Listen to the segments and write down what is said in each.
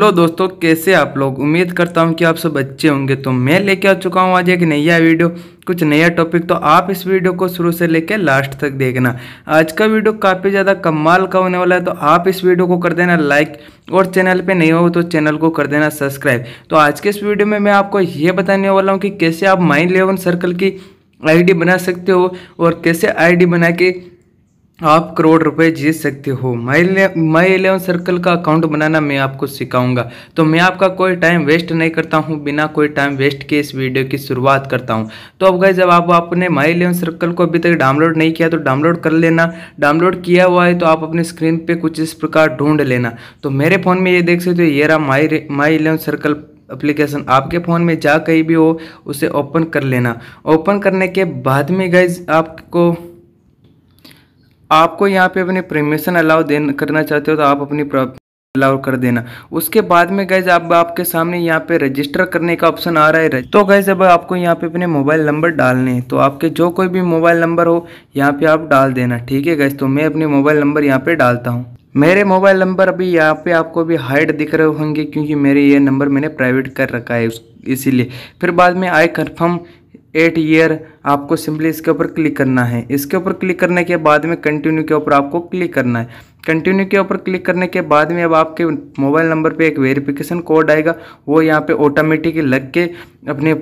hello दोस्तों कैसे आप लोग उम्मीद करता हूँ कि आप सब अच्छे होंगे तो मैं लेके आ चुका हूँ आज एक नया वीडियो कुछ नया टॉपिक तो आप इस वीडियो को शुरू से लेकर लास्ट तक देखना आज का वीडियो काफ़ी ज़्यादा कमाल का होने वाला है तो आप इस वीडियो को कर देना लाइक और चैनल पे नहीं हो तो चैनल को कर देना सब्सक्राइब तो आज के इस वीडियो में मैं आपको ये बताने वाला हूँ कि कैसे आप माइंड लेवन सर्कल की आई बना सकते हो और कैसे आई बना के आप करोड़ रुपए जीत सकते हो माई मैं इलेवन सर्कल का अकाउंट बनाना मैं आपको सिखाऊंगा तो मैं आपका कोई टाइम वेस्ट नहीं करता हूं बिना कोई टाइम वेस्ट के इस वीडियो की शुरुआत करता हूं तो अब गए जब आप आपने माई इलेवन सर्कल को अभी तक डाउनलोड नहीं किया तो डाउनलोड कर लेना डाउनलोड किया हुआ है तो आप अपने स्क्रीन पर कुछ इस प्रकार ढूंढ लेना तो मेरे फ़ोन में ये देख सकते हो ये रहा My My Eleven Circle application आपके फ़ोन में जा कहीं भी हो उसे ओपन कर लेना ओपन करने के बाद में गए आपको आपको यहाँ पे अपने परमिशन अलाउ देना करना चाहते हो तो आप अपनी अलाउ कर देना उसके बाद में गैज अब आप, आपके सामने यहाँ पे रजिस्टर करने का ऑप्शन आ रहा है तो गैज अब आपको यहाँ पे अपने मोबाइल नंबर डालने हैं तो आपके जो कोई भी मोबाइल नंबर हो यहाँ पे आप डाल देना ठीक है गैज तो मैं अपने मोबाइल नंबर यहाँ पे डालता हूँ मेरे मोबाइल नंबर अभी यहाँ पे आपको भी हाइड दिख रहे होंगे क्योंकि मेरे ये नंबर मैंने प्राइवेट कर रखा है इसीलिए फिर बाद में आई कन्फर्म एट ईयर आपको सिंपली इसके ऊपर क्लिक करना है इसके ऊपर क्लिक करने के बाद में कंटिन्यू के ऊपर आपको क्लिक करना है कंटिन्यू के ऊपर क्लिक करने के बाद में अब आपके मोबाइल नंबर पे एक वेरिफिकेशन कोड आएगा वो यहाँ पे ऑटोमेटिक लग के अपने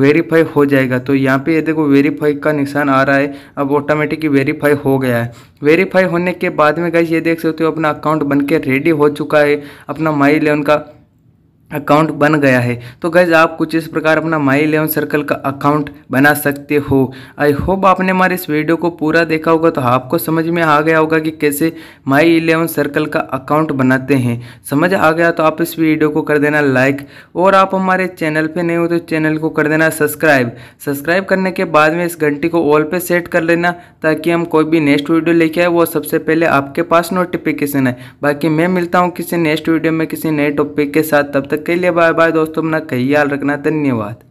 वेरीफाई हो जाएगा तो यहाँ पे ये देखो वेरीफाई का निशान आ रहा है अब ऑटोमेटिक वेरीफाई हो गया है वेरीफाई होने के बाद में गई ये देख सकते हो अपना अकाउंट बन के रेडी हो चुका है अपना माई लेवन का अकाउंट बन गया है तो गैज़ आप कुछ इस प्रकार अपना माई इलेवन सर्कल का अकाउंट बना सकते हो आई होप आपने हमारे इस वीडियो को पूरा देखा होगा तो आपको समझ में आ गया होगा कि कैसे माई इलेवन सर्कल का अकाउंट बनाते हैं समझ आ गया तो आप इस वीडियो को कर देना लाइक और आप हमारे चैनल पर नए हो तो चैनल को कर देना सब्सक्राइब सब्सक्राइब करने के बाद में इस घंटी को ऑल पर सेट कर लेना ताकि हम कोई भी नेक्स्ट वीडियो लेके आए वो सबसे पहले आपके पास नोटिफिकेशन है बाकी मैं मिलता हूँ किसी नेक्स्ट वीडियो में किसी नए टॉपिक के साथ तब तक तक के लिए बाय बाय दोस्तों अपना याद रखना धन्यवाद